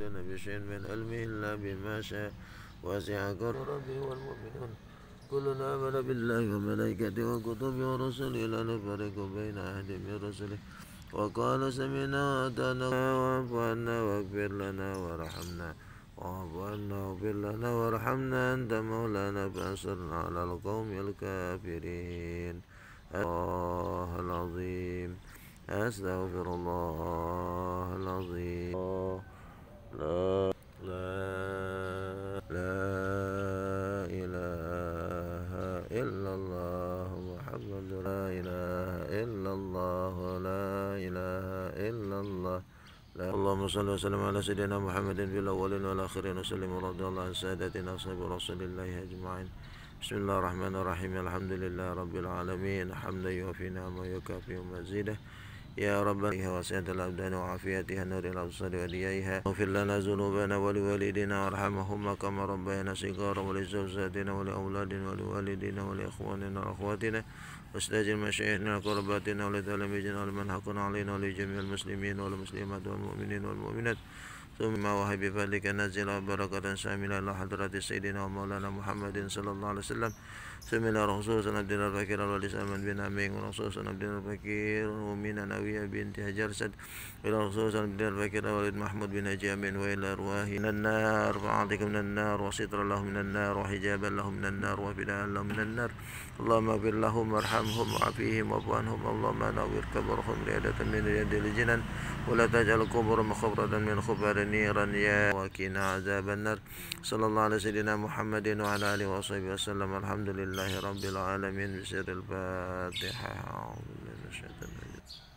يحيطن بشيء من علمه إلا بما شاء وسع كر ربه والمؤمنون كلنا آمن بالله وملائكته وكتبه ورسله لا نفرق بين أحد من رسله وقال سمعنا وأتانا وعفو عنا واغفر لنا وارحمنا واعف عنا واغفر لنا وارحمنا أنت مولانا فانصرنا على القوم الكافرين الله العظيم أستغفر الله العظيم لا لا لا إله إلا الله محمد لا إله إلا الله لا إله إلا الله اللهم صل وسلم على سيدنا محمد في الأولين والآخرين وسلم رضي الله عن سادتنا أصحاب رسول الله أجمعين بسم الله الرحمن الرحيم الحمد لله رب العالمين حمدا يوفي نعمه ويكافئ مزيده يا رب وسعت الأبدان وعافيتها نور الأبصار وديائها اغفر لنا ذنوبنا ولوالدنا وارحمهما كما ربينا صغارا ولزوجاتنا ولأولادنا ولوالدنا ولإخواننا وأخواتنا واستاجر مشايخنا وقرباتنا ولتلاميذنا ولمن حقنا علينا ولجميع المسلمين والمسلمات والمؤمنين والمؤمنات ثم وهب فضلك نازل بركة شاملة إلى حضرة سيدنا ومولانا محمد صلى الله عليه وسلم ثم إلى خصوصا صلى الله الفقير الوليس أحمد بن أمين وخصوصا صلى الله الفقير ومن ناوية بنت هجر سد إلى خصوصا صلى الله الفقير ولد محمود بن جامين وإلى أرواح من النار فأعطك من النار وستر له من النار وحجابا له من النار وفداء له من النار اللهم اغفر لهم وارحمهم وعافيهم واعف عنهم اللهم نور كبرهم ريادة من رياد الجنان ولا تجعل كبرهم خبرة من خبر منيرا يا وقنا عذاب النار صلى الله على سيدنا محمد وعلى آله وصحبه وسلم الحمد لله رب العالمين بسر الفاتحة أعوذ بالله من الشيطان الرجيم